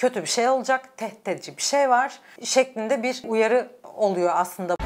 kötü bir şey olacak, tehdit edici bir şey var şeklinde bir uyarı oluyor aslında.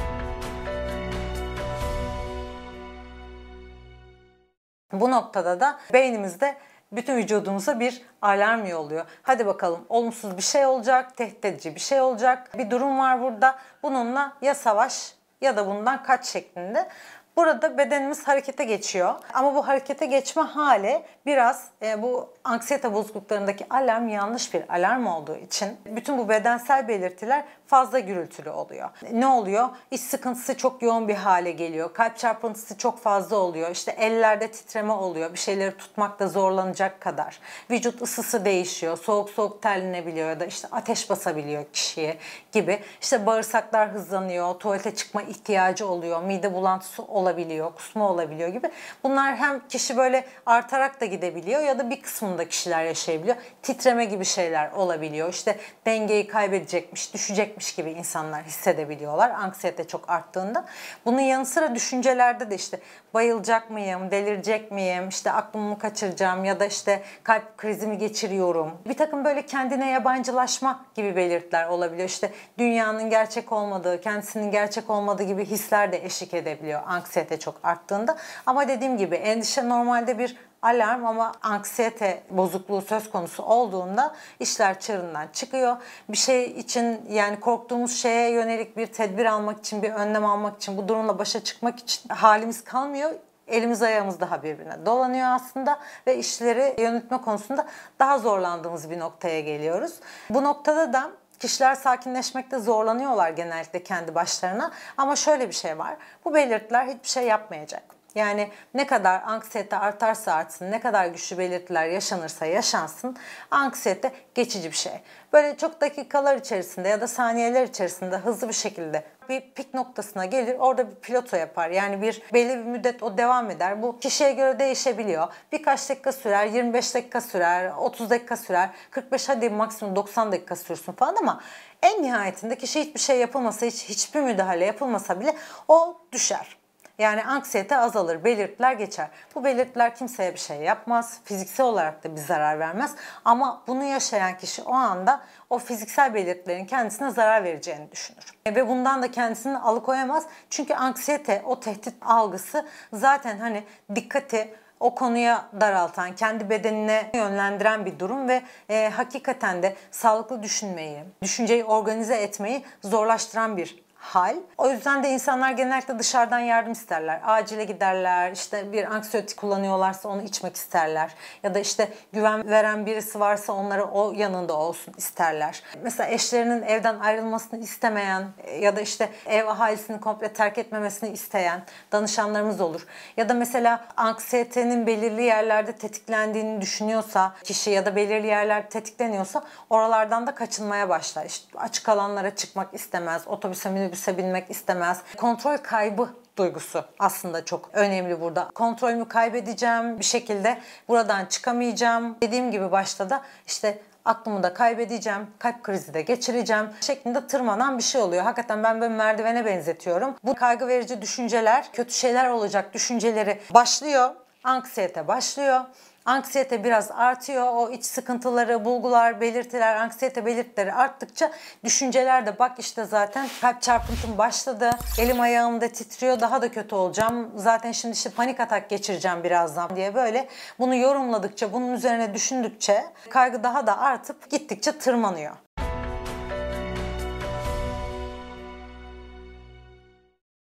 Bu noktada da beynimizde bütün vücudumuza bir alarm yolluyor. Hadi bakalım olumsuz bir şey olacak, tehdit edici bir şey olacak. Bir durum var burada. Bununla ya savaş ya da bundan kaç şeklinde. Burada bedenimiz harekete geçiyor. Ama bu harekete geçme hali biraz e, bu anksiyete bozukluklarındaki alarm yanlış bir alarm olduğu için bütün bu bedensel belirtiler fazla gürültülü oluyor. Ne oluyor? İş sıkıntısı çok yoğun bir hale geliyor. Kalp çarpıntısı çok fazla oluyor. İşte ellerde titreme oluyor. Bir şeyleri tutmakta zorlanacak kadar. Vücut ısısı değişiyor. Soğuk soğuk terlenebiliyor ya da işte ateş basabiliyor kişiye gibi. İşte bağırsaklar hızlanıyor. Tuvalete çıkma ihtiyacı oluyor. Mide bulantısı oluyor olabiliyor, kusma olabiliyor gibi. Bunlar hem kişi böyle artarak da gidebiliyor ya da bir kısmında kişiler yaşayabiliyor. Titreme gibi şeyler olabiliyor. İşte dengeyi kaybedecekmiş, düşecekmiş gibi insanlar hissedebiliyorlar anksiyete çok arttığında. Bunun yanı sıra düşüncelerde de işte bayılacak mıyım, delirecek miyim, işte aklımı mı kaçıracağım ya da işte kalp krizimi geçiriyorum. Bir takım böyle kendine yabancılaşma gibi belirtiler olabiliyor. İşte dünyanın gerçek olmadığı, kendisinin gerçek olmadığı gibi hisler de eşlik edebiliyor anksiyete anksiyete çok arttığında. Ama dediğim gibi endişe normalde bir alarm ama anksiyete bozukluğu söz konusu olduğunda işler çarından çıkıyor. Bir şey için yani korktuğumuz şeye yönelik bir tedbir almak için, bir önlem almak için, bu durumla başa çıkmak için halimiz kalmıyor elimiz ayağımız daha birbirine dolanıyor aslında ve işleri yönetme konusunda daha zorlandığımız bir noktaya geliyoruz. Bu noktada da Kişiler sakinleşmekte zorlanıyorlar genellikle kendi başlarına ama şöyle bir şey var. Bu belirtiler hiçbir şey yapmayacak. Yani ne kadar anksiyete artarsa artsın, ne kadar güçlü belirtiler yaşanırsa yaşansın, anksiyete geçici bir şey. Böyle çok dakikalar içerisinde ya da saniyeler içerisinde hızlı bir şekilde bir pik noktasına gelir, orada bir piloto yapar. Yani bir belli bir müddet o devam eder. Bu kişiye göre değişebiliyor. Birkaç dakika sürer, 25 dakika sürer, 30 dakika sürer, 45 hadi maksimum 90 dakika sürsün falan ama en nihayetinde kişi hiçbir şey yapılmasa, hiç, hiçbir müdahale yapılmasa bile o düşer. Yani anksiyete azalır, belirtiler geçer. Bu belirtiler kimseye bir şey yapmaz, fiziksel olarak da bir zarar vermez. Ama bunu yaşayan kişi o anda o fiziksel belirtilerin kendisine zarar vereceğini düşünür. E, ve bundan da kendisini alıkoyamaz. Çünkü anksiyete, o tehdit algısı zaten hani dikkati, o konuya daraltan, kendi bedenine yönlendiren bir durum ve e, hakikaten de sağlıklı düşünmeyi, düşünceyi organize etmeyi zorlaştıran bir hal. O yüzden de insanlar genellikle dışarıdan yardım isterler. Acile giderler, işte bir anksiyotik kullanıyorlarsa onu içmek isterler. Ya da işte güven veren birisi varsa onlara o yanında olsun isterler. Mesela eşlerinin evden ayrılmasını istemeyen ya da işte ev ahalisini komple terk etmemesini isteyen danışanlarımız olur. Ya da mesela anksiyetenin belirli yerlerde tetiklendiğini düşünüyorsa kişi ya da belirli yerler tetikleniyorsa oralardan da kaçınmaya başlar. İşte açık alanlara çıkmak istemez, otobüse minibüse otobüse istemez. Kontrol kaybı duygusu aslında çok önemli burada. Kontrolümü kaybedeceğim bir şekilde buradan çıkamayacağım. Dediğim gibi başta da işte aklımı da kaybedeceğim, kalp krizi de geçireceğim şeklinde tırmanan bir şey oluyor. Hakikaten ben böyle merdivene benzetiyorum. Bu kaygı verici düşünceler, kötü şeyler olacak düşünceleri başlıyor, anksiyete başlıyor Anksiyete biraz artıyor. O iç sıkıntıları, bulgular, belirtiler, anksiyete belirtileri arttıkça düşünceler de bak işte zaten kalp çarpıntım başladı. Elim ayağım da titriyor. Daha da kötü olacağım. Zaten şimdi işte panik atak geçireceğim birazdan diye böyle bunu yorumladıkça, bunun üzerine düşündükçe kaygı daha da artıp gittikçe tırmanıyor.